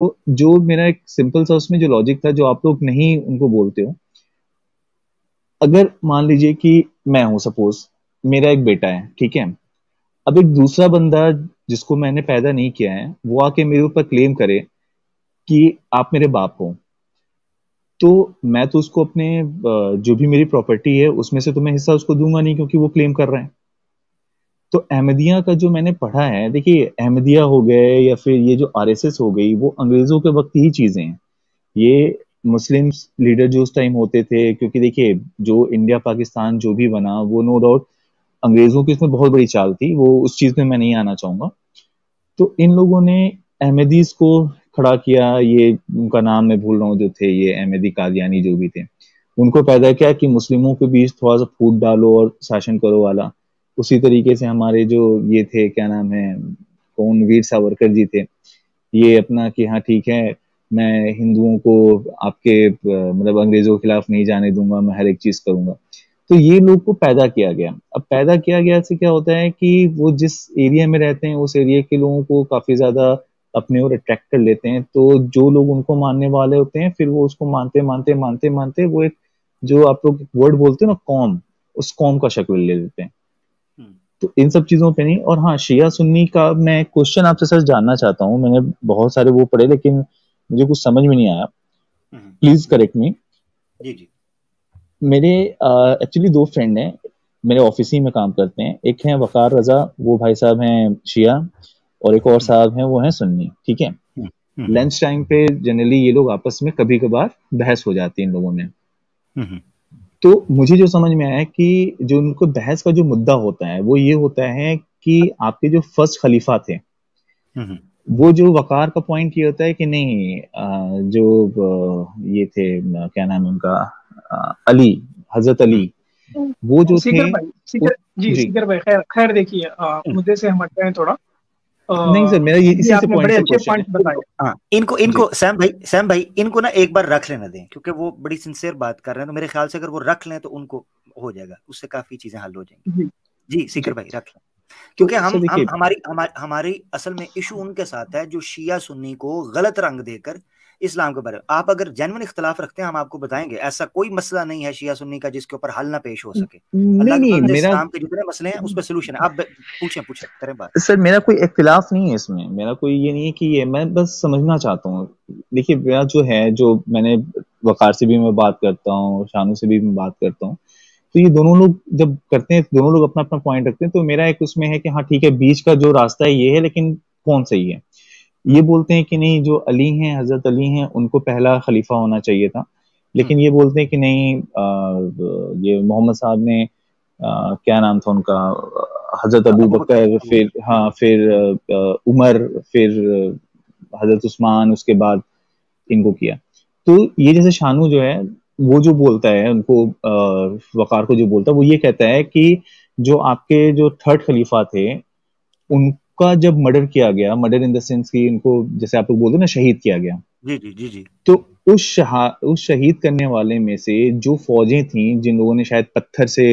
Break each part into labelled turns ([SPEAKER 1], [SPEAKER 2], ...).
[SPEAKER 1] तो जो मेरा एक सिंपल सा उसमें जो लॉजिक था जो आप लोग नहीं उनको बोलते हो अगर मान लीजिए कि मैं हूं सपोज मेरा एक बेटा है ठीक है अब एक दूसरा बंदा जिसको मैंने पैदा नहीं किया है वो आके मेरे ऊपर क्लेम करे कि आप मेरे बाप हो तो मैं तो उसको अपने जो भी मेरी प्रॉपर्टी है उसमें से तो मैं हिस्सा उसको दूंगा नहीं क्योंकि वो क्लेम कर रहे हैं तो अहमदिया का जो मैंने पढ़ा है देखिए अहमदिया हो गए या फिर ये जो आरएसएस हो गई वो अंग्रेजों के वक्त ही चीजें हैं ये मुस्लिम लीडर जो उस टाइम होते थे क्योंकि देखिए जो इंडिया पाकिस्तान जो भी बना वो नो डाउट अंग्रेजों की इसमें बहुत बड़ी चाल थी वो उस चीज में मैं नहीं आना चाहूंगा तो इन लोगों ने अहमदीज को खड़ा किया ये उनका नाम मैं भूल रहा हूँ जो थे ये अहमदी कादियानी जो भी थे उनको पैदा किया कि मुस्लिमों के बीच थोड़ा सा फूट डालो और शासन करो वाला उसी तरीके से हमारे जो ये थे क्या नाम है कौन वीर सावरकर जी थे ये अपना कि हाँ ठीक है मैं हिंदुओं को आपके मतलब अंग्रेजों के खिलाफ नहीं जाने दूंगा मैं हर एक चीज करूंगा तो ये लोग को पैदा किया गया अब पैदा किया गया से क्या होता है कि वो जिस एरिया में रहते हैं उस एरिया के लोगों को काफी ज्यादा अपने ओर अट्रैक्ट कर लेते हैं तो जो लोग उनको मानने वाले होते हैं फिर वो उसको मानते मानते मानते मानते वो एक जो आप लोग वर्ड बोलते हैं ना कॉम उस कॉम का शक्ल ले लेते हैं तो इन सब चीज़ों पे नहीं और हाँ शिया सुन्नी का मैं क्वेश्चन आपसे सर जानना चाहता हूँ मैंने बहुत सारे वो पढ़े लेकिन मुझे कुछ समझ में नहीं आया प्लीज करेक्ट मी जी जी मेरे एक्चुअली uh, दो फ्रेंड हैं मेरे ऑफिस ही में काम करते हैं एक हैं वकार रजा वो भाई साहब हैं शिया और एक और हम्म। साहब हैं वो हैं सुन्नी ठीक है लंच टाइम हम्म, हम्म। पे जनरली ये लोग आपस में कभी कभार बहस हो जाती है इन लोगों में तो मुझे जो समझ में आया कि जो उनको बहस का जो मुद्दा होता है वो ये होता है कि आपके जो फर्स्ट खलीफा थे
[SPEAKER 2] हम्म।
[SPEAKER 1] वो जो वकार का पॉइंट ये होता है कि नहीं जो ये थे क्या नाम है उनका अली हजरत अली वो जो सीकर थे, भाई, सीकर, जी, जी, सीकर
[SPEAKER 3] भाई खैर खैर देखिए हम्म।
[SPEAKER 2] मुद्दे से हम हटते हैं थोड़ा नहीं सर मेरा ये इसी से बड़े अच्छे पॉइंट बताए इनको इनको सैम भाई सैम भाई इनको ना एक बार रख लेना दें क्योंकि वो बड़ी सिंसियर बात कर रहे हैं तो मेरे ख्याल से अगर वो रख लें तो उनको हो जाएगा उससे काफी चीजें हल हो जाएंगी जी सिकर भाई रख लें क्योंकि तो हम, हम हमारी हमारी असल में इशू उनके साथ है जो शिया सुन्नी को गलत रंग देकर इस्लाम के बारे में आप अगर जेनवन इख्तलाफ रखते हैं हम आपको बताएंगे ऐसा कोई मसला नहीं है शिया सुन्नी का जिसके ऊपर हल ना पेश हो सके नहीं, नहीं, मेरा... इस्लाम के जितने मसले हैं उस पर सोल्यूशन है आप पूछे पूछे करें बात
[SPEAKER 1] सर मेरा कोई इख्तलाफ नहीं है इसमें मेरा कोई ये नहीं है कि ये मैं बस समझना चाहता हूँ देखिए मेरा जो है जो मैंने वकार से भी मैं बात करता हूँ शानू से भी मैं बात करता हूँ तो ये दोनों लोग जब करते हैं दोनों लोग अपना अपना पॉइंट रखते हैं तो मेरा एक उसमें है कि हाँ ठीक है बीच का जो रास्ता है ये है लेकिन कौन सही है ये बोलते हैं कि नहीं जो अली हैं हजरत अली हैं उनको पहला खलीफा होना चाहिए था लेकिन हम्म। ये बोलते हैं कि नहीं आ, ये मोहम्मद साहब ने आ, क्या नाम था उनका हजरत अबू बकर फिर हाँ फिर आ, उमर फिर हजरत उस्मान उसके बाद इनको किया तो ये जैसे शानू जो है वो जो बोलता है उनको वकार को जो बोलता है वो ये कहता है कि जो आपके जो थर्ड खलीफा थे उन का जब मर्डर किया गया मर्डर इन द सेंस कि इनको जैसे आप लोग बोलते ना शहीद किया गया जी जी जी जी तो उस शहा उस शहीद करने वाले में से जो फौजें थी जिन लोगों ने शायद पत्थर से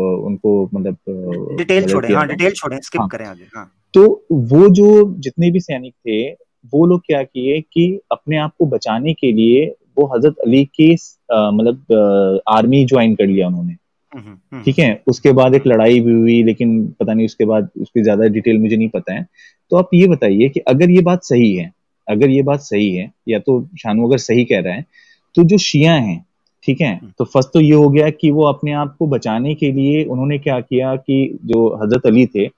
[SPEAKER 1] उनको मतलब डिटेल छोड़े हाँ डिटेल छोड़े स्किप हाँ, करें आगे हाँ तो वो जो जितने भी सैनिक थे वो लोग क्या किए कि अपने आप को बचाने के लिए वो हजरत अली के मतलब आर्मी ज्वाइन कर लिया उन्होंने हम्म, हम्म। ठीक है उसके बाद एक लड़ाई भी हुई लेकिन पता नहीं उसके बाद उसकी ज्यादा डिटेल मुझे नहीं पता है तो आप ये बताइए कि अगर ये बात सही है अगर ये बात सही है या तो शानू अगर सही कह रहा है तो जो शिया हैं ठीक है हम्म। तो फर्स्ट तो ये हो गया कि वो अपने आप को बचाने के लिए उन्होंने क्या किया कि जो हजरत अली थे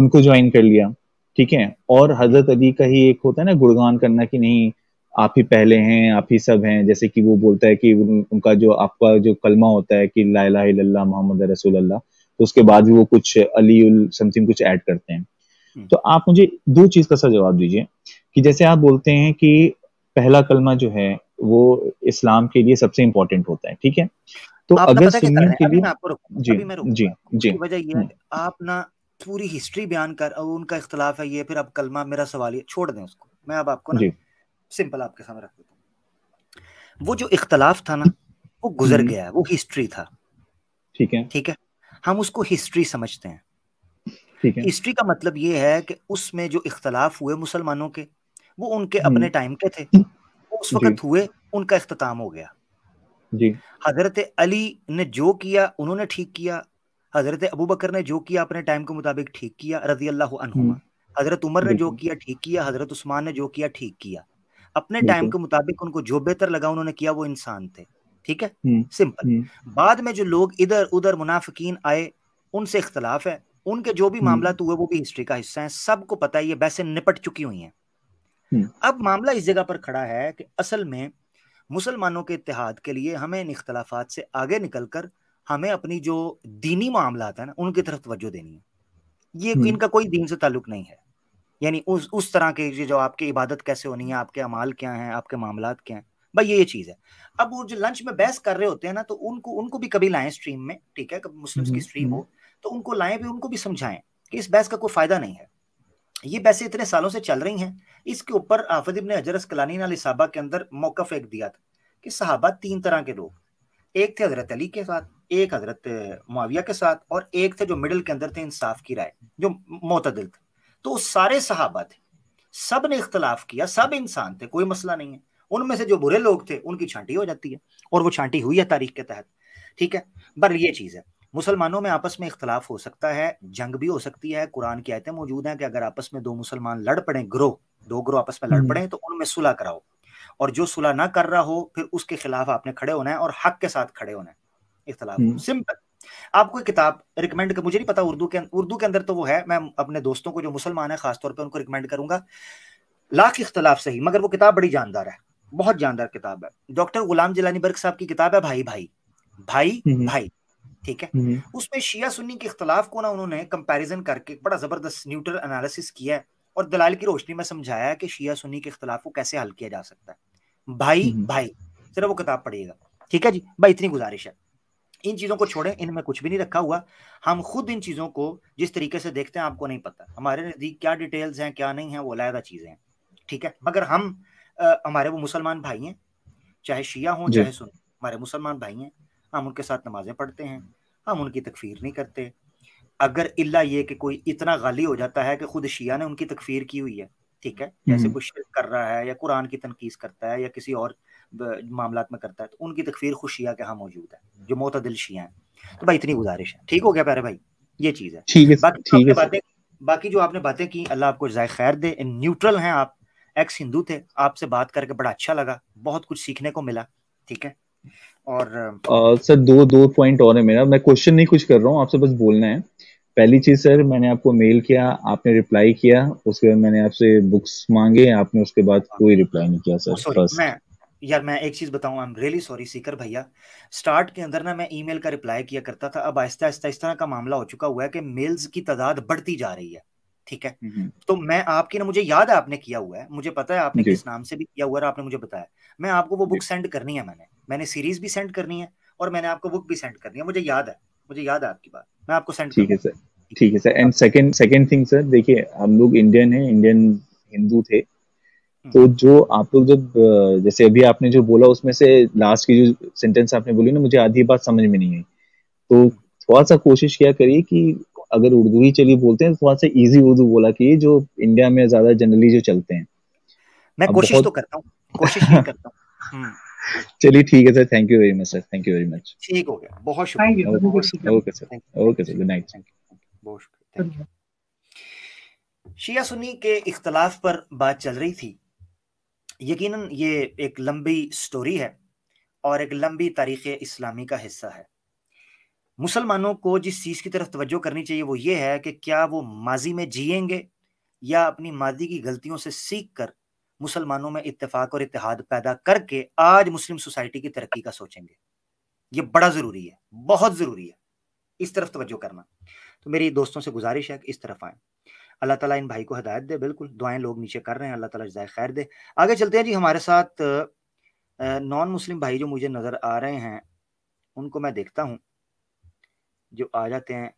[SPEAKER 1] उनको ज्वाइन कर लिया ठीक है और हजरत अली का ही एक होता है ना गुणगान करना कि नहीं आप ही पहले हैं आप ही सब हैं जैसे कि वो बोलता है कि उन, उनका जो आपका जो कलमा होता है कि लाला मोहम्मद रसूल अल्लाह तो उसके बाद भी वो कुछ अली उल समथिंग कुछ ऐड करते हैं हम्म। तो आप मुझे दो चीज का सा जवाब दीजिए कि जैसे आप बोलते हैं कि पहला कलमा जो है वो इस्लाम के लिए सबसे इम्पोर्टेंट होता है ठीक है तो अगर सुन्नियों के लिए आपको जी जी जी वजह ये हम्म।
[SPEAKER 2] आप ना पूरी हिस्ट्री बयान कर और उनका इख्तलाफ है ये फिर अब कलमा मेरा सवाल ये छोड़ दें उसको मैं अब आपको ना सिंपल आपके सामने रख देता हूँ वो जो इख्तलाफ था ना वो गुजर हम्म। गया वो हिस्ट्री था ठीक है ठीक है हम उसको हिस्ट्री समझते हैं हिस्ट्री का मतलब ये है कि उसमें जो इख्तलाफ हुए मुसलमानों के वो उनके हम्म। अपने टाइम के थे उस वक्त हुए उनका अख्ताम हो गया हजरत अली ने जो किया उन्होंने ठीक किया हजरत अबू बकर ने जो किया अपने टाइम के मुताबिक ठीक किया रजी अल्लाह हम्म। हजरत उमर ने जो किया ठीक किया हजरत उस्मान ने जो किया ठीक किया अपने टाइम के मुताबिक उनको जो बेहतर लगा उन्होंने किया वो इंसान थे ठीक है सिंपल हम्म, हम्म। बाद में जो लोग इधर उधर मुनाफिकीन आए उनसे इख्तलाफ है उनके जो भी हम्म। मामला तो हुए वो भी हिस्ट्री का हिस्सा है सबको पता है ये वैसे निपट चुकी हुई है अब मामला इस जगह पर खड़ा है कि असल में मुसलमानों के इतिहाद के लिए हमें इन इख्तलाफात से आगे निकल कर हमें अपनी जो दीनी मामला है ना उनकी तरफ तवज्जो देनी है ये इनका कोई दीन से ताल्लुक नहीं है यानी उस उस तरह के जो आपकी इबादत कैसे होनी है आपके अमाल क्या हैं आपके मामला क्या हैं भाई ये ये चीज़ है अब वो जो लंच में बहस कर रहे होते हैं ना तो उनको उनको भी कभी लाएं स्ट्रीम में ठीक है कभी मुस्लिम्स की स्ट्रीम हम्म, हो हम्म। तो उनको लाएं भी उनको भी समझाएं कि इस बहस का कोई फायदा नहीं है ये बहसें इतने सालों से चल रही हैं इसके ऊपर आफद ने हजर असकलानी ने साहबा के अंदर मौका फेंक दिया था कि साहबा तीन तरह के लोग एक थे हजरत अली के साथ एक हजरत माविया के साथ और एक थे जो मिडिल के अंदर थे इंसाफ की राय जो मोतदिल थे तो सारे सहाबा थे सब ने इख्तलाफ किया सब इंसान थे कोई मसला नहीं है उनमें से जो बुरे लोग थे उनकी छांटी हो जाती है और वो छांटी हुई है तारीख के तहत ठीक है बर ये चीज़ है मुसलमानों में आपस में इख्तलाफ हो सकता है जंग भी हो सकती है कुरान की आयतें मौजूद हैं कि अगर आपस में दो मुसलमान लड़ पड़े ग्रोह दो ग्रोह आपस में लड़ हम्म। पड़े तो उनमें सुलह कराओ और जो सुलह ना कर रहा हो फिर उसके खिलाफ आपने खड़े होना है और हक के साथ खड़े होना है इख्तलाफ हम्म। सिंपल आपको किताब रिकमेंड कर मुझे नहीं पता उर्दू के अं-, उर्दू के अंदर तो वो है मैं अपने दोस्तों को जो मुसलमान है खासतौर पर उनको रिकमेंड करूंगा लाख इख्तलाफ सही मगर वो किताब बड़ी जानदार है बहुत जानदार किताब है डॉक्टर गुलाम जिलानी बर्ग साहब की किताब है भाई भाई भाई हम्म हम्म। भाई ठीक है हम्म उसमें शिया सुन्नी के इख्तलाफ को ना उन्होंने कंपैरिजन करके बड़ा जबरदस्त न्यूट्रल एनालिसिस किया है और दलाल की रोशनी में समझाया कि शिया सुन्नी के इख्तलाफ को कैसे हल किया जा सकता है भाई भाई सिर्फ वो किताब पढ़िएगा ठीक है जी भाई इतनी गुजारिश है इन चीजों को छोड़ें इनमें कुछ भी नहीं रखा हुआ हम खुद इन चीजों को जिस तरीके से देखते हैं आपको नहीं पता हमारे नजदीक क्या डिटेल्स हैं क्या नहीं है वो लायदा चीजें हैं ठीक है मगर हम आ, हमारे वो मुसलमान भाई हैं चाहे शिया हों चाहे सुन हमारे मुसलमान भाई हैं हम उनके साथ नमाजें पढ़ते हैं हम उनकी तकफीर नहीं करते अगर इल्ला ये कि कोई इतना गाली हो जाता है कि खुद शिया ने उनकी तकफीर की हुई है ठीक है हम्म। जैसे कुछ शिर कर रहा है या कुरान की तनकीस करता है या किसी और मामला में करता है तो उनकी तकफीर खुशिया के यहाँ मौजूद है जो मोतदिल शिया है तो भाई इतनी गुजारिश है ठीक हो गया प्यारे भाई ये चीज़
[SPEAKER 1] है बाकी बातें
[SPEAKER 2] बाकी जो आपने बातें की अल्लाह आपको जय खैर दे न्यूट्रल हैं आप एक्स हिंदू थे आपसे बात करके बड़ा अच्छा लगा बहुत कुछ सीखने को मिला ठीक है और
[SPEAKER 1] सर दो दो पॉइंट और है मेरा मैं क्वेश्चन नहीं कुछ कर रहा हूँ आपसे बस बोलना है पहली चीज सर मैंने आपको मेल किया आपने रिप्लाई किया उसके बाद मैंने आपसे बुक्स मांगे आपने उसके बाद कोई रिप्लाई नहीं किया सर oh, बस
[SPEAKER 2] यार मैं एक चीज बताऊं आई एम रियली सॉरी सीकर भैया स्टार्ट के अंदर ना मैं ईमेल का रिप्लाई किया करता था अब आहिस्ता आहिस्ता इस तरह का मामला हो चुका हुआ है कि मेल्स की तादाद बढ़ती जा रही है ठीक है हम्म, हम्म। तो मैं आपकी ना मुझे याद है आपने किया हुआ है मुझे पता है आपने किस नाम से भी किया हुआ है आपने मुझे बताया मैं आपको वो बुक सेंड करनी है मैंने मैंने सीरीज भी सेंड करनी है और मैंने आपको बुक भी सेंड करनी है मुझे याद है मुझे याद है आपकी बात मैं आपको सेंड ठीक है
[SPEAKER 1] सर ठीक है sir and second second thing sir देखिए हम लोग इंडियन हैं इंडियन हिंदू थे हम्म। तो जो आप लोग जब जैसे अभी आपने जो बोला उसमें से लास्ट की जो सेंटेंस आपने बोली ना मुझे आधी बात समझ में नहीं आई तो हम्म। थोड़ा सा कोशिश किया करिए कि अगर उर्दू ही चलिए बोलते हैं तो थोड़ा सा इजी उर्दू बोला कि जो इंडिया में ज्यादा जनरली जो चलते हैं मैं कोशिश बहुत... तो करता हूँ कोशिश करता
[SPEAKER 2] हूँ हम्म।
[SPEAKER 1] चलिए ठीक है sir thank you very much sir thank you very much
[SPEAKER 2] ठीक हो गया बहुत शुक्रिया okay
[SPEAKER 1] sir okay sir good night thank you
[SPEAKER 2] बहुत शुक्रिया शिया सुन्नी के इख्तलाफ पर बात चल रही थी यकीनन ये एक लंबी स्टोरी है और एक लंबी तारीख इस्लामी का हिस्सा है मुसलमानों को जिस चीज़ की तरफ तवज्जो करनी चाहिए वो ये है कि क्या वो माजी में जिएंगे या अपनी माजी की गलतियों से सीख कर मुसलमानों में इतफाक़ और इतिहाद पैदा करके आज मुस्लिम सोसाइटी की तरक्की का सोचेंगे ये बड़ा ज़रूरी है बहुत ज़रूरी है इस तरफ तवज्जो करना तो मेरी दोस्तों से गुजारिश है कि इस तरफ आए अल्लाह ताला इन भाई को हदायत दे बिल्कुल दुआएं लोग नीचे कर रहे हैं अल्लाह ताला जजाय खैर दे आगे चलते हैं जी हमारे साथ नॉन मुस्लिम भाई जो मुझे नज़र आ रहे हैं उनको मैं देखता हूँ जो आ जाते हैं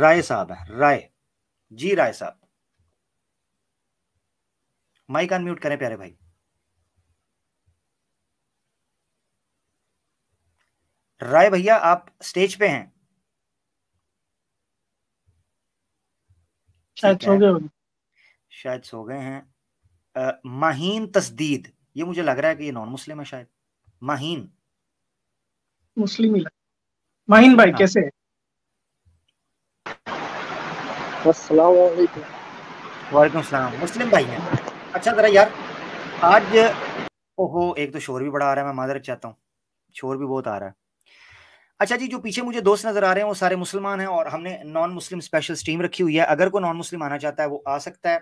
[SPEAKER 2] राय साहब हैं राय जी राय साहब माइक अनम्यूट करें प्यारे भाई राय भैया आप स्टेज पे हैं
[SPEAKER 3] शायद सो गए
[SPEAKER 2] शायद सो गए हैं आ, माहीन तस्दीद ये मुझे लग रहा है कि ये नॉन मुस्लिम है शायद माहीन मुस्लिम माहीन भाई हाँ। कैसे हैं वालेकुम मुस्लिम भाई हैं अच्छा जरा यार आज ओहो एक तो शोर भी बड़ा आ रहा है मैं मादर चाहता हूँ शोर भी बहुत आ रहा है अच्छा जी जो पीछे मुझे दोस्त नजर आ रहे हैं वो सारे मुसलमान हैं और हमने नॉन मुस्लिम स्पेशल स्ट्रीम रखी हुई है अगर कोई नॉन मुस्लिम आना चाहता है वो आ सकता है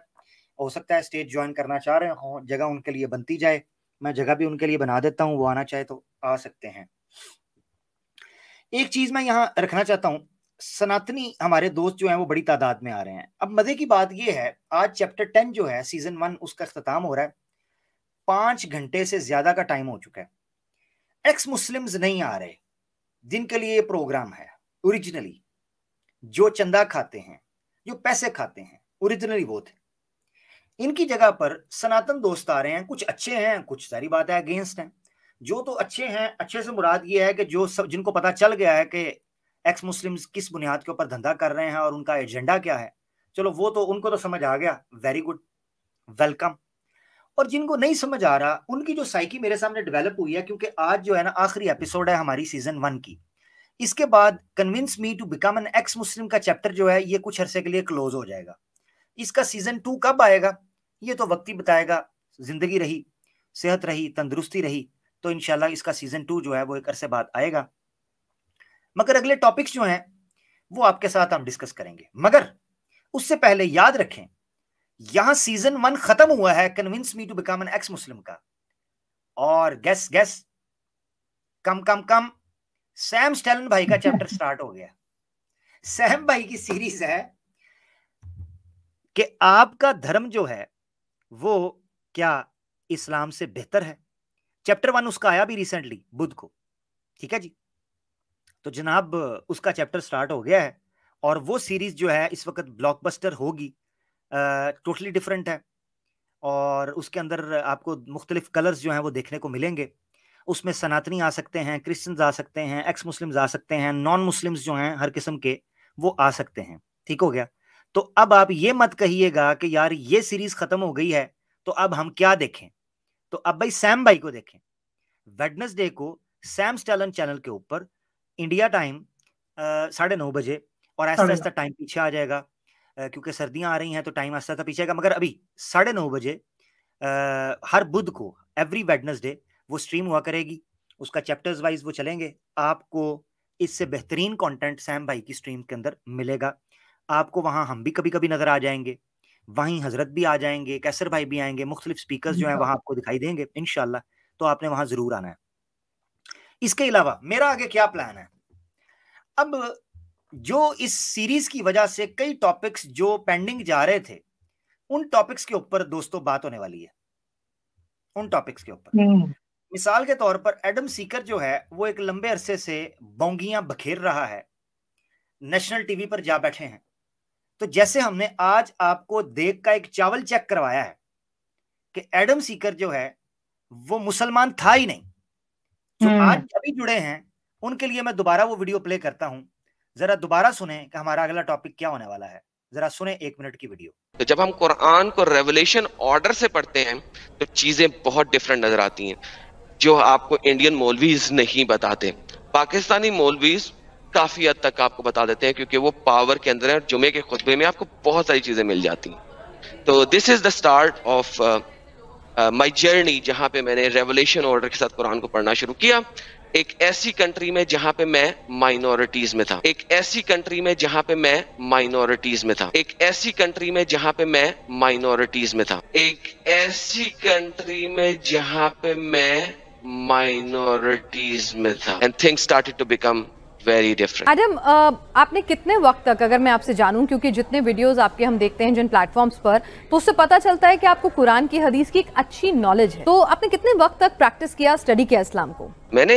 [SPEAKER 2] हो सकता है स्टेज ज्वाइन करना चाह रहे हो जगह उनके लिए बनती जाए मैं जगह भी उनके लिए बना देता हूँ वो आना चाहे तो आ सकते हैं एक चीज मैं यहाँ रखना चाहता हूँ सनातनी हमारे दोस्त जो हैं वो बड़ी तादाद में आ रहे हैं अब मजे की बात ये है आज चैप्टर टेन जो है सीजन वन उसका अख्ताम हो रहा है पांच घंटे से ज्यादा का टाइम हो चुका है एक्स मुस्लिम्स नहीं आ रहे जिनके लिए ये प्रोग्राम है ओरिजिनली जो चंदा खाते हैं जो पैसे खाते हैं ओरिजिनली वो थे इनकी जगह पर सनातन दोस्त आ रहे हैं कुछ अच्छे हैं कुछ सारी बात है अगेंस्ट हैं जो तो अच्छे हैं अच्छे से मुराद ये है कि जो सब जिनको पता चल गया है कि एक्स मुस्लिम किस बुनियाद के ऊपर धंधा कर रहे हैं और उनका एजेंडा क्या है चलो वो तो उनको तो समझ आ गया वेरी गुड वेलकम और जिनको नहीं समझ आ रहा उनकी जो साइकी मेरे सामने डेवलप हुई है क्योंकि आज जो है ना आखिरी एपिसोड है हमारी सीजन वन की इसके बाद convince me to become an ex Muslim का चैप्टर जो है ये कुछ अरसे के लिए क्लोज हो जाएगा इसका सीजन टू कब आएगा ये तो वक्त ही बताएगा जिंदगी रही सेहत रही तंदुरुस्ती रही तो इनशाला इसका सीजन टू जो है वो एक अरसे बाद आएगा मगर अगले टॉपिक्स जो हैं वो आपके साथ हम डिस्कस करेंगे मगर उससे पहले याद रखें यहां सीजन वन खत्म हुआ है convince me to become an ex Muslim का और गैस गैस कम कम कम सैम स्टेलन भाई का चैप्टर स्टार्ट हो गया सैम भाई की सीरीज है कि आपका धर्म जो है वो क्या इस्लाम से बेहतर है चैप्टर वन उसका आया भी रिसेंटली बुद्ध को ठीक है जी तो जनाब उसका चैप्टर स्टार्ट हो गया है और वो सीरीज जो है इस वक्त ब्लॉकबस्टर होगी टोटली डिफरेंट है और उसके अंदर आपको मुख्तलिफ कलर्स जो हैं वो देखने को मिलेंगे उसमें सनातनी आ सकते हैं क्रिश्चियंस आ सकते हैं एक्स मुस्लिम्स आ सकते हैं नॉन मुस्लिम्स जो हैं हर किस्म के वो आ सकते हैं ठीक हो गया तो अब आप ये मत कहिएगा कि यार ये सीरीज खत्म हो गई है तो अब हम क्या देखें तो अब भाई सैम भाई को देखें वेडनेसडे को सैम स्टैलन चैनल के ऊपर इंडिया टाइम साढ़े नौ बजे और ऐसा ऐसा टाइम पीछे आ जाएगा क्योंकि सर्दियां आ रही हैं तो टाइम ऐसा ऐसा पीछे आएगा मगर अभी साढ़े नौ बजे हर बुध को एवरी वेडनेसडे वो स्ट्रीम हुआ करेगी उसका चैप्टर्स वाइज वो चलेंगे आपको इससे बेहतरीन कंटेंट सैम भाई की स्ट्रीम के अंदर मिलेगा आपको वहाँ हम भी कभी कभी नजर आ जाएंगे वहीं हजरत भी आ जाएंगे कैसर भाई भी आएंगे मुख्तलिफ स्पीकर जो है हाँ। वहाँ आपको दिखाई देंगे इनशाला तो आपने वहाँ जरूर आना है इसके अलावा मेरा आगे क्या प्लान है अब जो इस सीरीज की वजह से कई टॉपिक्स जो पेंडिंग जा रहे थे उन टॉपिक्स के ऊपर दोस्तों बात होने वाली है उन टॉपिक्स के ऊपर हम्म। मिसाल के तौर पर एडम सीकर जो है वो एक लंबे अरसे से बोंगियां बखेर रहा है नेशनल टीवी पर जा बैठे हैं तो जैसे हमने आज आपको देख का एक चावल चेक करवाया है कि एडम सीकर जो है वो मुसलमान था ही नहीं जो तो हम्म। आज अभी जुड़े हैं उनके लिए मैं दोबारा वो वीडियो प्ले करता हूँ जरा दोबारा सुने कि हमारा अगला टॉपिक क्या होने वाला है जरा सुने एक मिनट की वीडियो
[SPEAKER 4] तो जब हम कुरान को रेवलेशन ऑर्डर से पढ़ते हैं तो चीजें बहुत डिफरेंट नजर आती हैं जो आपको इंडियन मोलवीज नहीं बताते पाकिस्तानी मोलवीज काफी हद तक आपको बता देते हैं क्योंकि वो पावर के अंदर है और जुमे के खुतबे में आपको बहुत सारी चीजें मिल जाती हैं तो this is the start of my journey जहां पे मैंने रेवोल्यूशन ऑर्डर के साथ कुरान को पढ़ना शुरू किया एक ऐसी कंट्री में जहां पे मैं माइनॉरिटीज में था एक ऐसी कंट्री में जहां पे मैं माइनॉरिटीज में था एक ऐसी कंट्री में जहां पे मैं माइनॉरिटीज में था एक ऐसी कंट्री में जहां पे मैं माइनॉरिटीज में था and things started to become very different
[SPEAKER 5] Adam आपने कितने वक्त तक अगर मैं आपसे जानूं क्योंकि जितने वीडियोस आपके हम देखते हैं जिन प्लेटफॉर्म्स पर तो उससे पता चलता है कि आपको कुरान की हदीस की एक अच्छी नॉलेज है तो आपने कितने वक्त तक प्रैक्टिस किया स्टडी किया इस्लाम को
[SPEAKER 4] मैंने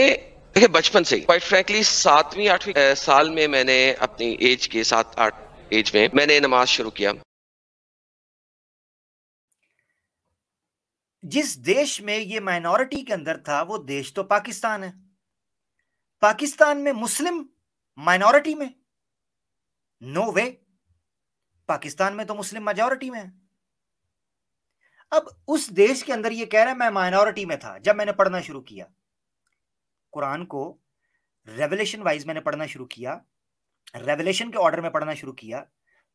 [SPEAKER 4] देखिए बचपन से क्वाइट फ्रेंकली सातवीं आठवीं साल में मैंने अपनी एज के सात आठ एज में मैंने नमाज शुरू किया
[SPEAKER 2] जिस देश में ये माइनॉरिटी के अंदर था वो देश तो पाकिस्तान है पाकिस्तान में मुस्लिम माइनॉरिटी में नो वे पाकिस्तान में तो मुस्लिम मेजोरिटी में है अब उस देश के अंदर ये कह रहा है मैं माइनॉरिटी में था जब मैंने पढ़ना शुरू किया कुरान को रेवलेशन वाइज मैंने पढ़ना शुरू किया रेवलेशन के ऑर्डर में पढ़ना शुरू किया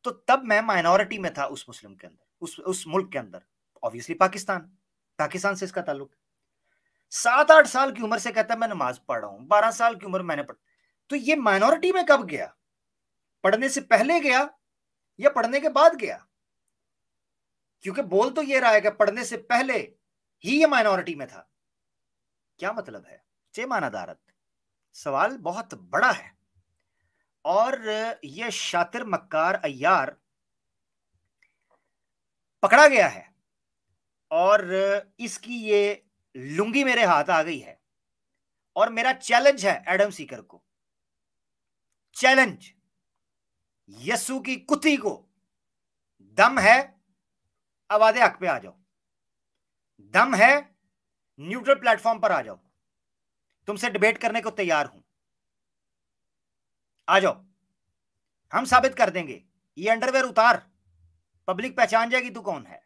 [SPEAKER 2] तो तब मैं माइनॉरिटी में था उस मुस्लिम के अंदर उस उस मुल्क के अंदर ऑब्वियसली पाकिस्तान पाकिस्तान से इसका ताल्लुक सात आठ साल की उम्र से कहता है मैं नमाज पढ़ रहा हूं बारह साल की उम्र मैंने पढ़ तो ये माइनॉरिटी में कब गया पढ़ने से पहले गया या पढ़ने के बाद गया क्योंकि बोल तो ये रहा है कि पढ़ने से पहले ही ये माइनॉरिटी में था क्या मतलब है चेमान अदारत सवाल बहुत बड़ा है और यह शातिर मक्कार अयार पकड़ा गया है और इसकी ये लुंगी मेरे हाथ आ गई है और मेरा चैलेंज है एडम सीकर को चैलेंज यसु की कुत्ती को दम है अब आधे हक पे आ जाओ दम है न्यूट्रल प्लेटफॉर्म पर आ जाओ तुमसे डिबेट करने को तैयार हूं आ जाओ हम साबित कर देंगे ये अंडरवेयर उतार पब्लिक पहचान जाएगी तू कौन है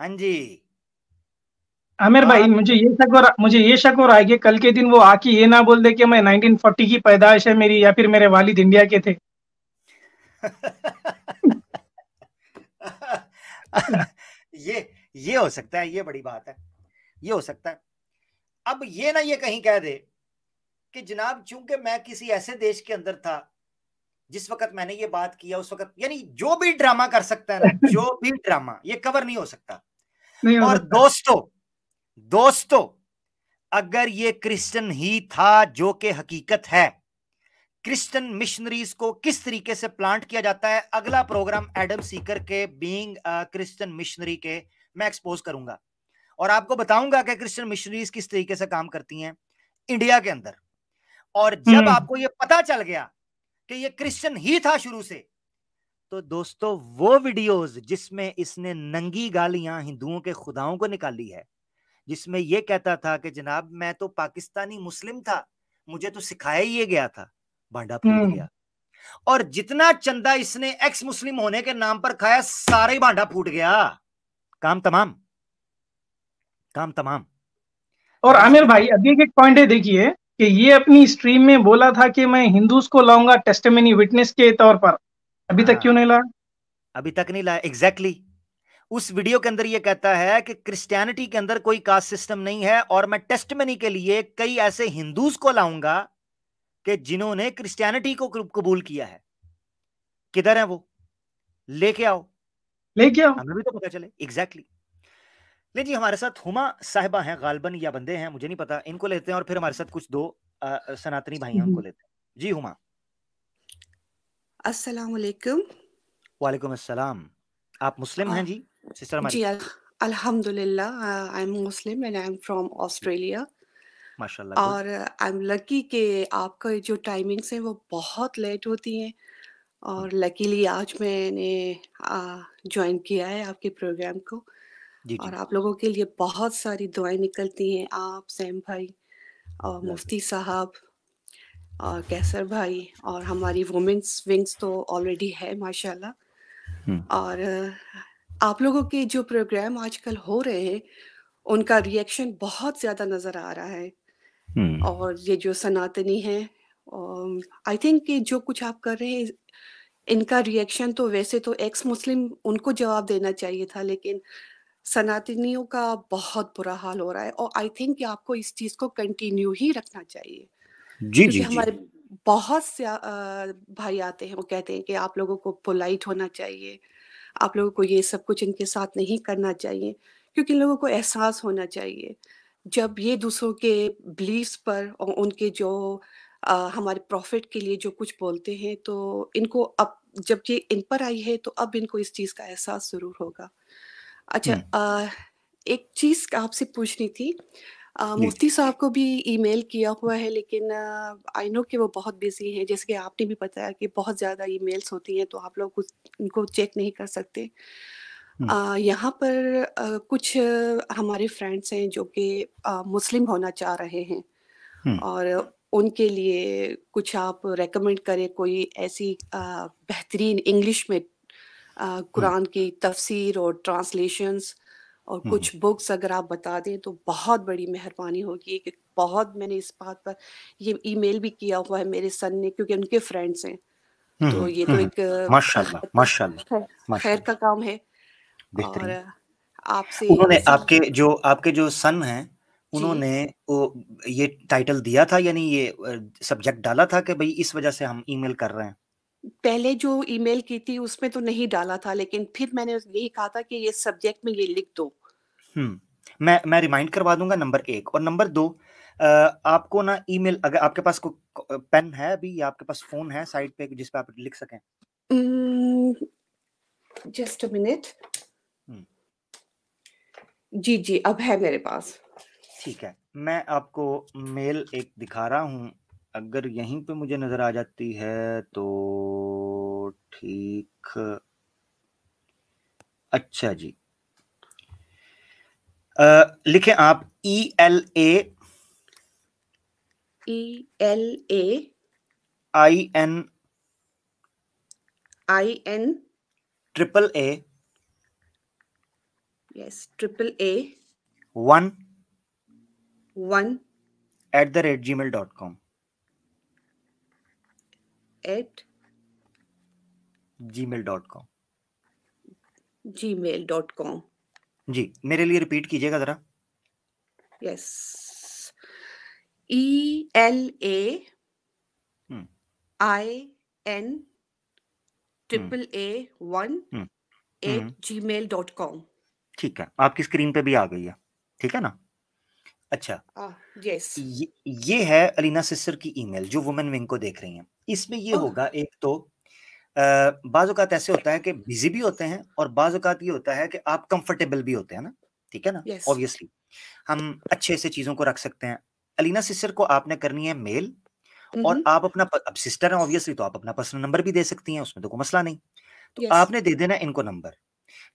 [SPEAKER 2] हाँ जी
[SPEAKER 3] आमिर भाई हाँ। मुझे ये शक और मुझे ये शक हो रहा है कि कल के दिन वो आके ये ना बोल दे कि मैं 1940 की पैदाइश है मेरी या फिर मेरे वालिद इंडिया के थे
[SPEAKER 2] ये ये हो सकता है ये बड़ी बात है ये हो सकता है अब ये ना ये कहीं कह दे कि जनाब चूंकि मैं किसी ऐसे देश के अंदर था जिस वक्त मैंने ये बात किया उस वक्त यानी जो भी ड्रामा कर सकता है ना जो भी ड्रामा ये कवर नहीं हो सकता नहीं हो और सकता। दोस्तों दोस्तों अगर ये क्रिश्चियन ही था जो कि हकीकत है क्रिश्चियन मिशनरीज को किस तरीके से प्लांट किया जाता है अगला प्रोग्राम एडम सीकर के बीइंग क्रिश्चियन मिशनरी के मैं एक्सपोज करूंगा और आपको बताऊंगा कि क्रिश्चियन मिशनरीज किस तरीके से काम करती हैं इंडिया के अंदर और जब हम्म। आपको ये पता चल गया कि ये क्रिश्चियन ही था शुरू से तो दोस्तों वो वीडियोस जिसमें इसने नंगी गालियां हिंदुओं के खुदाओं को निकाली है जिसमें यह कहता था कि जनाब मैं तो पाकिस्तानी मुस्लिम था मुझे तो सिखाया ही गया था भांडा फूट हम्म। गया और जितना चंदा इसने एक्स मुस्लिम होने के नाम पर खाया सारा ही भांडा फूट गया काम तमाम काम तमाम
[SPEAKER 3] और आमिर भाई अभी एक पॉइंट है देखिए कि ये
[SPEAKER 2] अपनी स्ट्रीम में बोला था कि मैं हिंदूज को लाऊंगा टेस्टमनी विटनेस के तौर पर अभी हाँ, तक क्यों नहीं लाया अभी तक नहीं लाया एग्जैक्टली exactly. उस वीडियो के अंदर ये कहता है कि क्रिश्चियनिटी के अंदर कोई कास्ट सिस्टम नहीं है और मैं मनी के लिए कई ऐसे हिंदूज को लाऊंगा कि जिन्होंने क्रिश्चियनिटी को कबूल किया है किधर है वो लेके आओ लेके आओ हमें भी तो पता चले एग्जैक्टली exactly. जी हमारे साथ हुमा साहिबा हैं गालबन या बंदे हैं मुझे नहीं पता इनको लेते हैं और फिर हमारे साथ कुछ दो आ, सनातनी भाई हैं उनको लेते हैं जी हुमा
[SPEAKER 5] अस्सलाम वालेकुम
[SPEAKER 2] वालेकुम अस्सलाम आप मुस्लिम हैं जी Sister Mari. Ji
[SPEAKER 5] alhamdulillah uh, i'm muslim and i'm from australia
[SPEAKER 2] माशाल्लाह और
[SPEAKER 5] आई एम लकी कि आपका जो टाइमिंग्स हैं वो बहुत लेट होती हैं और लकीली हम्म। आज मैंने ज्वाइन uh, किया है आपके प्रोग्राम को जी और जी आप लोगों के लिए बहुत सारी दुआएं निकलती हैं आप सैम भाई और मुफ्ती साहब और कैसर भाई और हमारी वुमेंस विंग्स तो ऑलरेडी है माशाल्लाह हम्म। और uh, आप लोगों के जो प्रोग्राम आजकल हो रहे हैं उनका रिएक्शन बहुत ज्यादा नजर आ रहा है और ये जो सनातनी है आई थिंक कि जो कुछ आप कर रहे हैं इनका रिएक्शन तो वैसे तो एक्स मुस्लिम उनको जवाब देना चाहिए था लेकिन सनातनियों का बहुत बुरा हाल हो रहा है और आई थिंक आपको इस चीज को कंटिन्यू ही रखना चाहिए
[SPEAKER 2] जी क्योंकि जी जी हमारे
[SPEAKER 5] बहुत से भाई आते हैं वो कहते हैं कि आप लोगों को पोलाइट होना चाहिए आप लोगों को ये सब कुछ इनके साथ नहीं करना चाहिए क्योंकि इन लोगों को एहसास होना चाहिए जब ये दूसरों के बिलीव पर और उनके जो आ, हमारे प्रॉफिट के लिए जो कुछ बोलते हैं तो इनको अब जब ये इन पर आई है तो अब इनको इस चीज़ का एहसास ज़रूर होगा अच्छा आ, एक चीज़ आपसे पूछनी थी मुफ्ती साहब को भी ईमेल किया हुआ है लेकिन आई नो कि वो बहुत बिजी हैं जैसे कि आपने भी बताया कि बहुत ज़्यादा ईमेल्स होती हैं तो आप लोग उनको चेक नहीं कर सकते यहाँ पर आ, कुछ हमारे फ्रेंड्स हैं जो कि मुस्लिम होना चाह रहे हैं और उनके लिए कुछ आप रेकमेंड करें कोई ऐसी बेहतरीन इंग्लिश में कुरान की तफसीर और ट्रांसलेशंस और कुछ बुक्स अगर आप बता दें तो बहुत बड़ी मेहरबानी होगी कि बहुत मैंने इस बात पर ये ईमेल भी किया हुआ है मेरे सन ने क्योंकि उनके फ्रेंड्स हैं तो ये तो
[SPEAKER 2] एक
[SPEAKER 5] खैर का काम है और आपसे उन्होंने आपके
[SPEAKER 2] जो आपके जो सन हैं उन्होंने वो ये टाइटल दिया था यानी ये सब्जेक्ट डाला था कि भाई इस वजह से हम ईमेल कर रहे हैं
[SPEAKER 5] पहले जो ईमेल की थी उसमें तो नहीं डाला था लेकिन फिर मैंने यही कहा था कि ये सब्जेक्ट में ये लिख दो
[SPEAKER 2] हम्म मैं मैं रिमाइंड करवा दूंगा नंबर एक और नंबर दो आपको ना ईमेल अगर आपके पास को पेन है अभी या आपके पास फोन है साइड पे जिस पे आप लिख सकें
[SPEAKER 5] जस्ट अ मिनट जी जी अब है मेरे पास
[SPEAKER 2] ठीक है मैं आपको मेल एक दिखा रहा हूँ अगर यहीं पे मुझे नज़र आ जाती है तो ठीक अच्छा जी आ, लिखे आप E L A
[SPEAKER 5] L A I N I N triple A yes triple A one one
[SPEAKER 2] at the rate Gmail dot com at Gmail dot com
[SPEAKER 5] Gmail dot com
[SPEAKER 2] जी मेरे लिए repeat कीजिएगा जरा
[SPEAKER 5] yes E L A I N triple A one
[SPEAKER 2] at
[SPEAKER 5] Gmail dot com
[SPEAKER 2] ठीक है आपकी screen पे भी आ गई है ठीक है ना अच्छा यस ये, ये है अलीना सिस्टर की ईमेल जो वुमेन विंग को देख रही हैं इसमें ये होगा एक तो बाज़ात ऐसे होता है कि बिजी भी होते हैं और बाज़ात ये होता है कि आप कंफर्टेबल भी होते हैं ना ठीक है ना ऑब्वियसली हम अच्छे से चीज़ों को रख सकते हैं अलीना सिस्टर को आपने करनी है मेल और हम्म। आप अपना अब सिस्टर है ऑब्वियसली तो आप अपना पर्सनल नंबर भी दे सकती हैं उसमें तो कोई मसला नहीं तो आपने दे देना इनको नंबर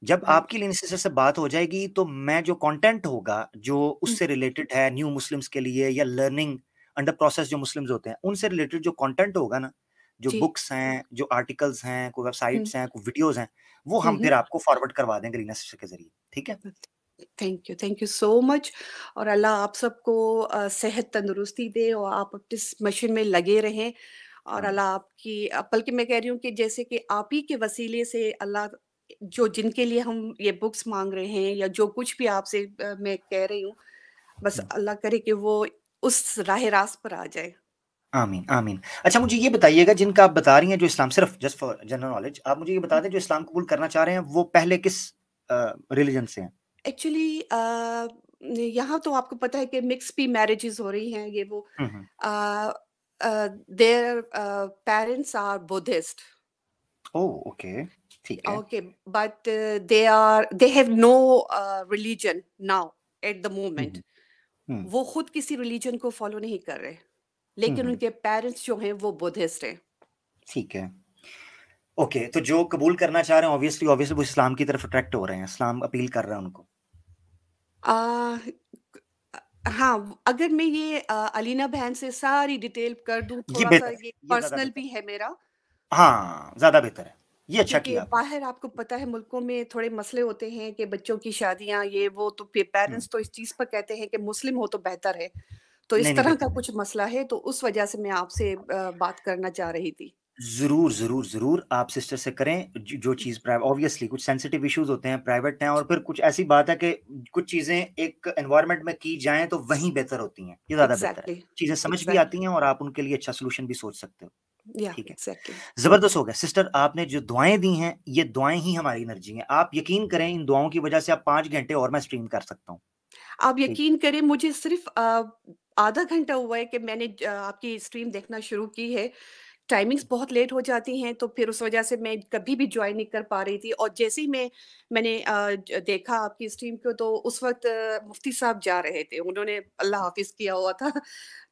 [SPEAKER 2] जब हाँ। आपकी लिनिसिस्टर से बात हो जाएगी तो मैं जो कंटेंट होगा जो उससे रिलेटेड है न्यू मुस्लिम्स के लिए या लर्निंग अंडर प्रोसेस जो मुस्लिम्स होते हैं उनसे रिलेटेड जो कंटेंट होगा ना जो बुक्स हैं जो आर्टिकल्स हैं कोई वेबसाइट्स हैं कोई वीडियोस हैं वो हम फिर आपको फॉरवर्ड करवा देंगे लिनिसिस्टर के जरिए
[SPEAKER 5] ठीक है thank you thank you so much और अल्लाह आप सबको सेहत तंदुरुस्ती दे और आप इस मशीन में लगे रहें और हाँ। अल्लाह आपकी बल्कि मैं कह रही हूँ कि जैसे कि आप ही के वसीले से अल्लाह जो जिनके लिए हम ये बुक्स मांग रहे हैं या जो कुछ भी आपसे मैं कह रही हूँ बस अल्लाह करे कि वो उस राह रास्त पर आ जाए
[SPEAKER 2] आमीन आमीन अच्छा मुझे ये बताइएगा जिनका आप बता रही हैं जो इस्लाम सिर्फ जस्ट फॉर जनरल नॉलेज आप मुझे ये बता दें जो इस्लाम कबूल करना चाह रहे हैं वो पहले किस रिलीजन से हैं
[SPEAKER 5] एक्चुअली यहाँ तो आपको पता है कि मिक्स भी मैरिजेस हो रही हैं ये वो their parents are Buddhist oh okay ठीक है okay but they are they have no religion now at the moment वो खुद किसी रिलीजन को फॉलो नहीं कर रहे लेकिन हम्म। उनके पेरेंट्स जो हैं वो बुद्धिस्ट हैं
[SPEAKER 2] ठीक है ओके okay, तो जो कबूल करना चाह रहे हैं ऑब्वियसली ऑब्वियसली वो इस्लाम की तरफ अट्रैक्ट हो रहे हैं इस्लाम अपील कर रहा है उनको
[SPEAKER 5] आ, हाँ अगर मैं ये आ, अलीना बहन से सारी डिटेल कर दूं थोड़ा ये सा ये पर्सनल भी है मेरा
[SPEAKER 2] हाँ ज्यादा बेहतर है ये अच्छा किया
[SPEAKER 5] बाहर आपको पता है मुल्कों में थोड़े मसले होते हैं कि बच्चों की शादियां ये वो तो पेरेंट्स तो इस चीज पर कहते हैं कि मुस्लिम हो तो बेहतर है तो इस तरह का कुछ मसला है तो उस वजह से मैं आपसे बात करना चाह रही थी
[SPEAKER 2] ज़रूर ज़रूर ज़रूर आप सिस्टर से करें जो चीज़ ऑब्वियसली कुछ सेंसिटिव इश्यूज होते हैं प्राइवेट हैं और फिर कुछ ऐसी बात है कि कुछ चीज़ें एक एनवायरमेंट में की जाएं तो वहीं बेहतर होती हैं ये ज़्यादा exactly. बेहतर है चीज़ें समझ exactly. भी आती हैं और आप उनके लिए अच्छा सोल्यूशन भी सोच सकते हो जबरदस्त हो गया सिस्टर आपने जो दुआएं दी हैं ये दुआएं ही हमारी एनर्जी हैं आप यकीन करें इन दुआओं की वजह से आप पांच घंटे और मैं स्ट्रीम कर सकता हूँ
[SPEAKER 5] आप यकीन करें मुझे सिर्फ आधा घंटा हुआ है कि मैंने आपकी स्ट्रीम देखना शुरू की है टाइमिंग्स बहुत लेट हो जाती हैं तो फिर उस वजह से मैं कभी भी ज्वाइन नहीं कर पा रही थी और जैसे ही मैं मैंने देखा आपकी स्ट्रीम को तो उस वक्त मुफ्ती साहब जा रहे थे उन्होंने अल्लाह हाफिज किया हुआ था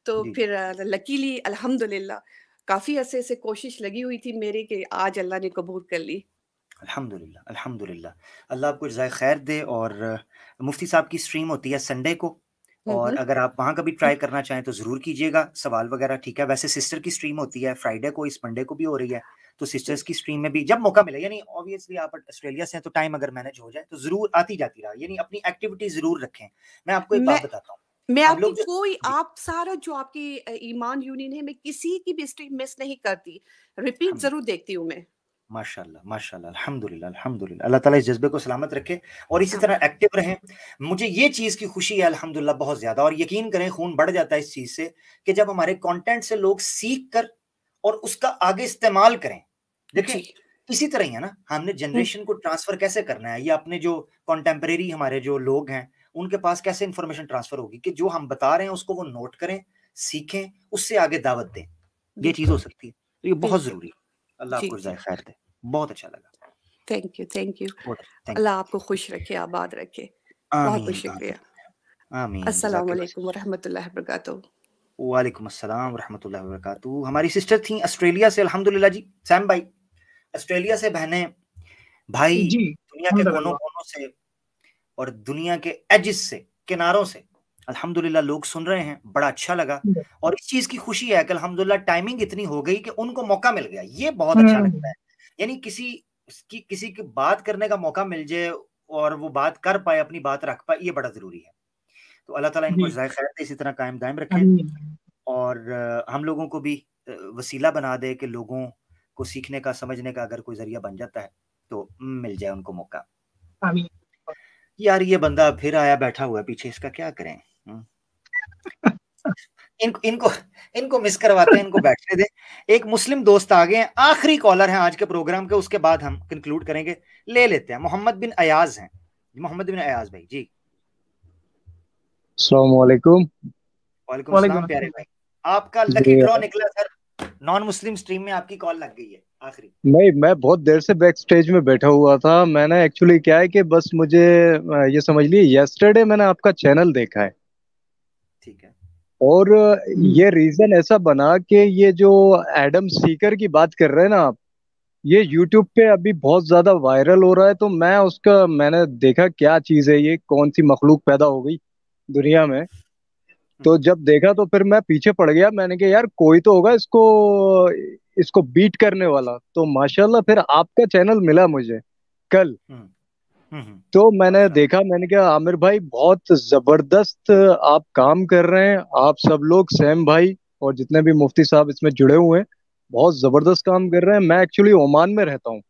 [SPEAKER 5] तो फिर लकीली अल्हम्दुलिल्लाह काफी अरसे से कोशिश लगी हुई थी मेरे के आज अल्लाह ने कबूल कर ली
[SPEAKER 2] अल्हम्दुलिल्लाह अल्हम्दुलिल्लाह अल्लाह आपको जजाय खैर दे और मुफ्ती साहब की स्ट्रीम होती है संडे को हम्म, और हम्म। अगर आप वहाँ का भी ट्राई करना चाहें तो ज़रूर कीजिएगा सवाल वगैरह ठीक है वैसे सिस्टर की स्ट्रीम होती है फ्राइडे को इस मंडे को भी हो रही है तो सिस्टर्स की स्ट्रीम में भी जब मौका मिले यानी ऑब्वियसली आप ऑस्ट्रेलिया से हैं तो टाइम अगर मैनेज हो जाए तो ज़रूर आती जाती रहा यानी अपनी एक्टिविटी ज़रूर रखें मैं आपको एक बात बताता हूँ
[SPEAKER 5] मैं आपकी कोई आप सारा जो आपकी ईमान यूनियन है मैं किसी की भी स्ट्रीम मिस नहीं करती रिपीट जरूर देखती हूँ मैं
[SPEAKER 2] माशाल्लाह माशाल्लाह अल्हम्दुलिल्लाह अल्हम्दुलिल्लाह अल्लाह ताला इस जज्बे को सलामत रखे और इसी तरह एक्टिव रहें मुझे ये चीज़ की खुशी है अल्हम्दुलिल्लाह बहुत ज़्यादा और यकीन करें खून बढ़ जाता है इस चीज़ से कि जब हमारे कॉन्टेंट से लोग सीख कर और उसका आगे इस्तेमाल करें देखिए इसी तरह ही है ना हमने जनरेशन को ट्रांसफर कैसे करना है ये अपने जो कॉन्टेम्परेरी हमारे जो लोग हैं उनके पास कैसे इंफॉर्मेशन ट्रांसफर होगी कि जो हम बता रहे हैं उसको वो नोट करें सीखें उससे आगे दावत दें ये चीज हो सकती है तो ये बहुत जरूरी है अल्लाह आपको खैर दे बहुत अच्छा लगा
[SPEAKER 5] thank you thank you Allah आपको खुश रखे आबाद रखे बहुत शुक्रिया
[SPEAKER 2] वालेकुम अस्सलाम वबरकातुहू हमारी सिस्टर थी ऑस्ट्रेलिया से अल्हम्दुलिल्लाह जी सैम भाई ऑस्ट्रेलिया से बहनें भाई दुनिया के कोनों कोनों से और दुनिया के एजिस से किनारों से अल्हम्दुलिल्लाह लोग सुन रहे हैं बड़ा अच्छा लगा और इस चीज की खुशी है कि अल्हम्दुलिल्लाह टाइमिंग इतनी हो गई कि उनको मौका मिल गया ये बहुत अच्छा हम्म। लगता है यानी किसी की किसी की बात करने का मौका मिल जाए और वो बात कर पाए अपनी बात रख पाए ये बड़ा जरूरी है तो अल्लाह ताला इनको जाय खैर इसी तरह कायम दायम रखे और हम लोगों को भी वसीला बना दे कि लोगों को सीखने का समझने का अगर कोई जरिया बन जाता है तो मिल जाए उनको मौका आमीन यार ये बंदा फिर आया बैठा हुआ पीछे इसका क्या करें हम्म। इनको इनको इनको मिस करवाते हैं इनको बैठने दे एक मुस्लिम दोस्त आ गए हैं आखिरी कॉलर हैं आज के प्रोग्राम के उसके बाद हम कंक्लूड करेंगे ले लेते हैं मोहम्मद बिन अयाज हैं मोहम्मद बिन अयाज भाई जी
[SPEAKER 3] वालेकुम
[SPEAKER 2] वालेकुम प्यारे भाई आपका लकी ड्रॉ निकला सर नॉन मुस्लिम स्ट्रीम में आपकी कॉल लग गई है
[SPEAKER 3] आखिरी नहीं मैं बहुत देर से बैक स्टेज में बैठा हुआ था मैंने एक्चुअली क्या है कि बस मुझे ये समझ लिए यस्टरडे मैंने आपका चैनल देखा है ठीक है और हम्म। ये रीजन ऐसा बना कि ये जो एडम सीकर की बात कर रहे हैं ना आप ये यूट्यूब पे अभी बहुत ज्यादा वायरल हो रहा है तो मैं उसका मैंने देखा क्या चीज है ये कौन सी मखलूक पैदा हो गई दुनिया में तो जब देखा तो फिर मैं पीछे पड़ गया मैंने कहा यार कोई तो होगा इसको इसको बीट करने वाला तो माशाल्लाह फिर आपका चैनल मिला मुझे कल हम्म, हम्म, हम्म। तो मैंने अच्छा। देखा मैंने कहा आमिर भाई बहुत जबरदस्त आप काम कर रहे हैं आप सब लोग सैम भाई और जितने भी मुफ्ती साहब इसमें जुड़े हुए हैं बहुत जबरदस्त काम कर रहे हैं मैं एक्चुअली ओमान में रहता हूँ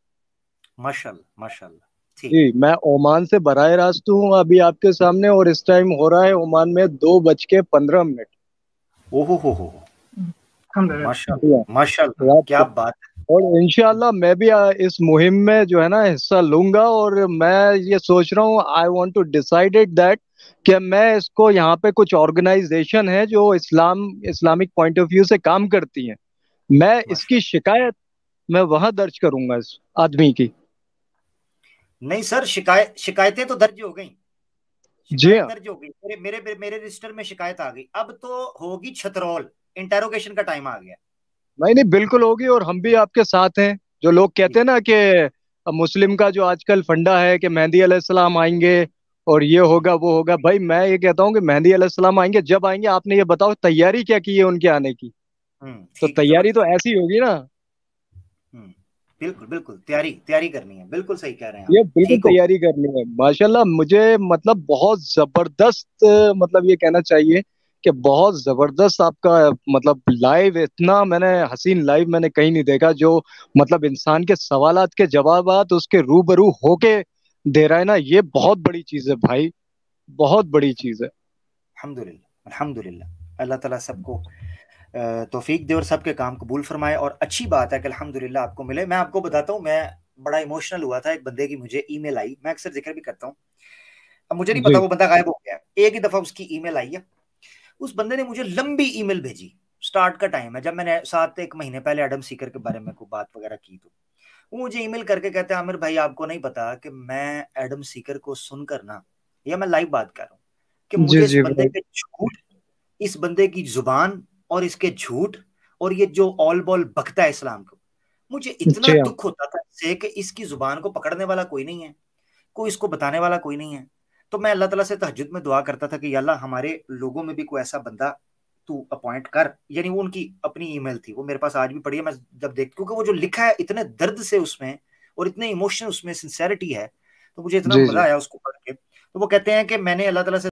[SPEAKER 2] माशाल्लाह माशाल्लाह
[SPEAKER 3] जी मैं ओमान से बर रास्त हूँ अभी आपके सामने और इस टाइम हो रहा है ओमान में दो बज के पंद्रह मिनट ओहो हो हो माशाल्लाह क्या बात और इनशाला मैं भी इस मुहिम में जो है ना हिस्सा लूंगा और मैं ये सोच रहा हूँ I want to decided that कि मैं इसको यहाँ पे कुछ ऑर्गेनाइजेशन है जो Islam Islamic point of view से काम करती हैं मैं इसकी शिकायत मैं वहां दर्ज करूंगा इस आदमी की
[SPEAKER 2] नहीं सर शिकायत शिकायतें तो दर्ज हो गई जी हाँ। दर्ज हो गई मेरे मेरे मेरे रजिस्टर में शिकायत आ गई अब तो होगी छतरौल इंटेरोगेशन का टाइम आ गया
[SPEAKER 3] नहीं नहीं बिल्कुल होगी और हम भी आपके साथ हैं जो लोग कहते हैं ना कि मुस्लिम का जो आजकल फंडा है कि मेहंदी अलैहिस्सलाम आएंगे और ये होगा वो होगा भाई मैं ये कहता हूँ कि मेहंदी अलैहिस्सलाम आएंगे जब आएंगे आपने ये बताओ तैयारी क्या की है उनके आने की हम्म, तो तैयारी तो ऐसी होगी ना
[SPEAKER 2] बिल्कुल बिल्कुल तैयारी तैयारी करनी है बिल्कुल सही कह रहे हैं ये बिल्कुल
[SPEAKER 3] तैयारी करनी है माशाल्लाह मुझे मतलब बहुत जबरदस्त मतलब ये कहना चाहिए कि बहुत जबरदस्त आपका मतलब लाइव इतना मैंने हसीन लाइव मैंने कहीं नहीं देखा जो मतलब इंसान के सवाल के जवाब उसके रूबरू होके दे रहा है ना ये बहुत बड़ी चीज है भाई बहुत
[SPEAKER 2] बड़ी चीज है अल्हम्दुलिल्लाह अल्हम्दुलिल्लाह अल्लाह ताला सबको तोफीक दे और सबके काम कबूल फरमाए और अच्छी बात है कि अलहमदिल्ला आपको मिले मैं आपको बताता हूँ मैं बड़ा इमोशनल हुआ था एक बंदे की मुझे ई आई मैं अक्सर जिक्र भी करता हूँ अब मुझे नहीं पता वो बंदा गायब हो गया एक ही दफ़ा उसकी ई आई है उस बंदे ने मुझे लंबी ई भेजी स्टार्ट का टाइम है जब मैंने सात एक महीने पहले एडम सीकर के बारे में कोई बात वगैरह की तो वो मुझे ईमेल करके कहते हैं आमिर भाई आपको नहीं पता कि मैं एडम सीकर को सुनकर ना या मैं लाइव बात कर रहा हूँ कि मुझे जी, इस जी बंदे के झूठ इस बंदे की जुबान और इसके झूठ और ये जो ऑल बॉल बकता है इस्लाम को मुझे इतना हाँ। दुख होता था इससे कि इसकी जुबान को पकड़ने वाला कोई नहीं है कोई इसको बताने वाला कोई नहीं है तो मैं अल्लाह ताला से तहजद में दुआ करता था कि अल्लाह हमारे लोगों में भी कोई ऐसा बंदा तू अपॉइंट कर यानी वो उनकी अपनी ईमेल थी वो मेरे पास आज भी पड़ी है मैं जब देख क्योंकि वो जो लिखा है इतने दर्द से उसमें और इतने इमोशन उसमें सिंसेरिटी है तो मुझे इतना मजा आया उसको पढ़ के तो वो कहते हैं कि मैंने अल्लाह ताला से